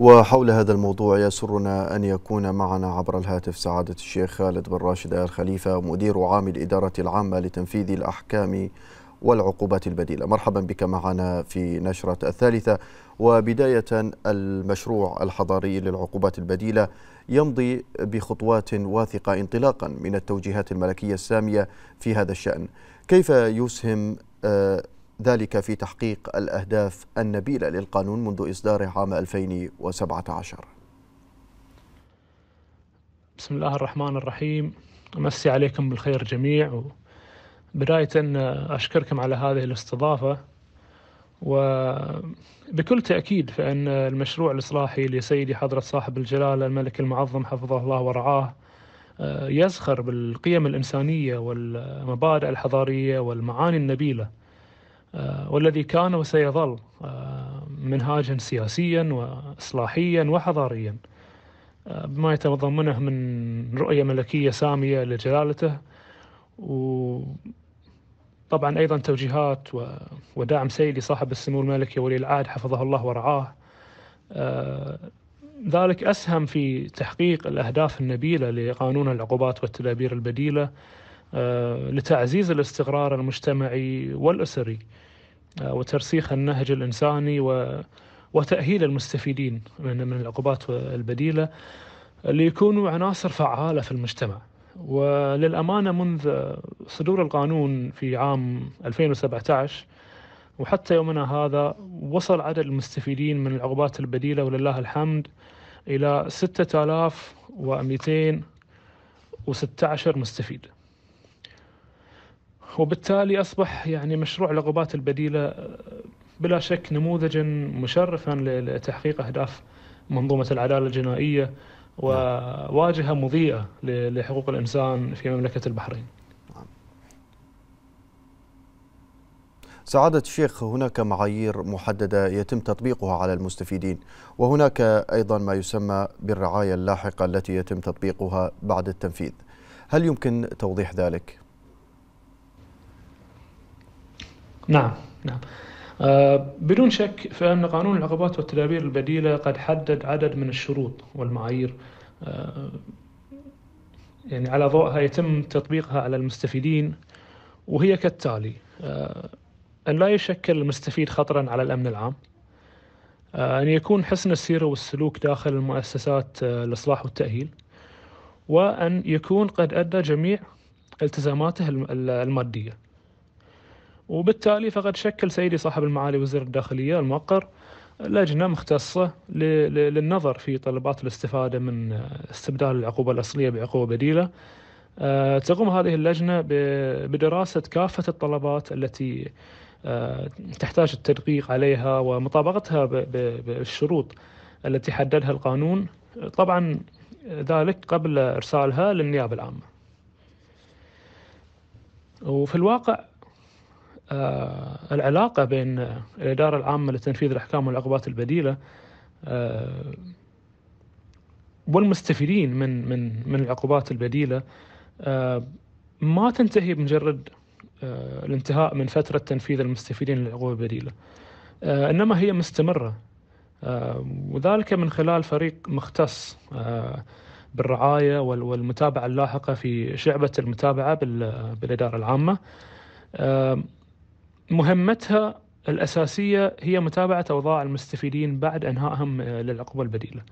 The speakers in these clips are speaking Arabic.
وحول هذا الموضوع يسرنا أن يكون معنا عبر الهاتف سعادة الشيخ خالد بن راشد آل خليفة مدير عام الإدارة العامة لتنفيذ الأحكام والعقوبات البديلة مرحبا بك معنا في نشرة الثالثة وبداية المشروع الحضاري للعقوبات البديلة يمضي بخطوات واثقة انطلاقا من التوجيهات الملكية السامية في هذا الشأن كيف يسهم آه، ذلك في تحقيق الأهداف النبيلة للقانون منذ إصداره عام 2017 بسم الله الرحمن الرحيم أمسي عليكم بالخير جميع بداية أشكركم على هذه الاستضافة وبكل تأكيد فإن المشروع الإصلاحي لسيدي حضرة صاحب الجلالة الملك المعظم حفظه الله ورعاه آه، يزخر بالقيم الإنسانية والمبادئ الحضارية والمعاني النبيلة آه، والذي كان وسيظل آه، منهاجا سياسيا واصلاحيا وحضاريا آه، بما يتضمنه من رؤيه ملكيه ساميه لجلالته وطبعا ايضا توجيهات ودعم سيدي صاحب السمو الملكي ولي العهد حفظه الله ورعاه ذلك اسهم في تحقيق الاهداف النبيله لقانون العقوبات والتدابير البديله آه، لتعزيز الاستقرار المجتمعي والأسري آه، وترسيخ النهج الإنساني وتأهيل المستفيدين من العقوبات البديلة ليكونوا عناصر فعالة في المجتمع وللأمانة منذ صدور القانون في عام 2017 وحتى يومنا هذا وصل عدد المستفيدين من العقوبات البديلة ولله الحمد إلى 6216 مستفيد وبالتالي أصبح يعني مشروع العقوبات البديلة آه، بلا شك نموذجا مشرفا لتحقيق أهداف منظومة العدالة الجنائية وواجهة مضيئة لحقوق الإنسان في مملكة البحرين سعادة الشيخ هناك معايير محددة يتم تطبيقها على المستفيدين وهناك أيضا ما يسمى بالرعاية اللاحقة التي يتم تطبيقها بعد التنفيذ هل يمكن توضيح ذلك؟ نعم نعم آه، بدون شك فإن قانون العقوبات والتدابير البديلة قد حدد عدد من الشروط والمعايير آه، يعني على ضوءها يتم تطبيقها على المستفيدين وهي كالتالي آه، أن لا يشكل المستفيد خطرا على الأمن العام أن يكون حسن السيرة والسلوك داخل المؤسسات الإصلاح والتأهيل وأن يكون قد أدى جميع التزاماته المادية وبالتالي فقد شكل سيدي صاحب المعالي وزير الداخلية الموقر لجنة مختصة للنظر في طلبات الاستفادة من استبدال العقوبة الأصلية بعقوبة بديلة آه، تقوم هذه اللجنة بدراسة كافة الطلبات التي آه، تحتاج التدقيق عليها ومطابقتها بالشروط التي حددها القانون طبعا ذلك قبل إرسالها للنيابة العامة وفي الواقع آه، العلاقة بين الإدارة العامة لتنفيذ الأحكام والعقوبات البديلة آه، والمستفيدين من من من العقوبات البديلة آه، ما تنتهي بمجرد الانتهاء من فترة تنفيذ المستفيدين للعقوبة البديلة إنما هي مستمرة وذلك من خلال فريق مختص بالرعاية والمتابعة اللاحقة في شعبة المتابعة بالإدارة العامة مهمتها الأساسية هي متابعة أوضاع المستفيدين بعد إنهائهم آه، للعقوبة البديلة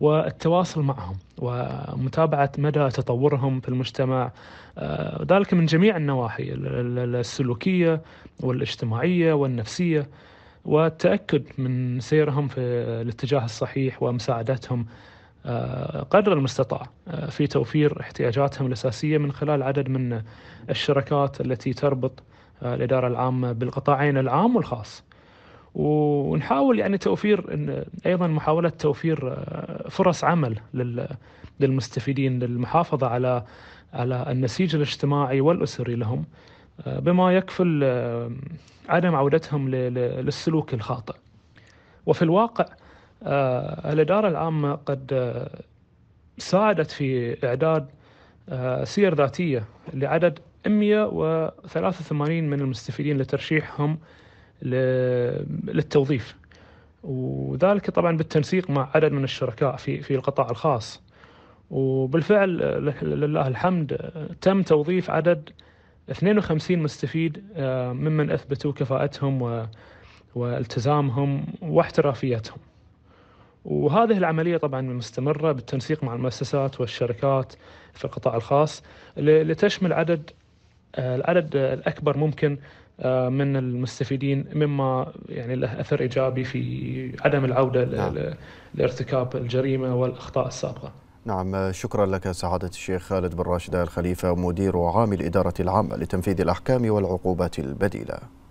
والتواصل معهم ومتابعة مدى تطورهم في المجتمع آه، ذلك من جميع النواحي السلوكية والاجتماعية والنفسية والتأكد من سيرهم في الاتجاه الصحيح ومساعدتهم آه، قدر المستطاع في توفير احتياجاتهم الأساسية من خلال عدد من الشركات التي تربط آه، الإدارة العامة بالقطاعين العام والخاص ونحاول يعني توفير أيضا محاولة توفير آه، فرص عمل للمستفيدين للمحافظة على على النسيج الاجتماعي والأسري لهم آه، بما يكفل عدم عودتهم للسلوك الخاطئ وفي الواقع الإدارة العامة قد ساعدت في إعداد سير ذاتية لعدد 183 من المستفيدين لترشيحهم للتوظيف وذلك طبعا بالتنسيق مع عدد من الشركاء في في القطاع الخاص وبالفعل لله الحمد تم توظيف عدد 52 مستفيد آه، ممن اثبتوا كفاءتهم والتزامهم واحترافيتهم. وهذه العملية طبعا مستمرة بالتنسيق مع المؤسسات والشركات في القطاع الخاص لتشمل عدد العدد الاكبر ممكن آه، من المستفيدين مما يعني له اثر ايجابي في عدم العوده نعم. لارتكاب الجريمه والاخطاء السابقه. نعم شكرا لك سعادة الشيخ خالد بن راشد الخليفة مدير عام الإدارة العامة لتنفيذ الأحكام والعقوبات البديلة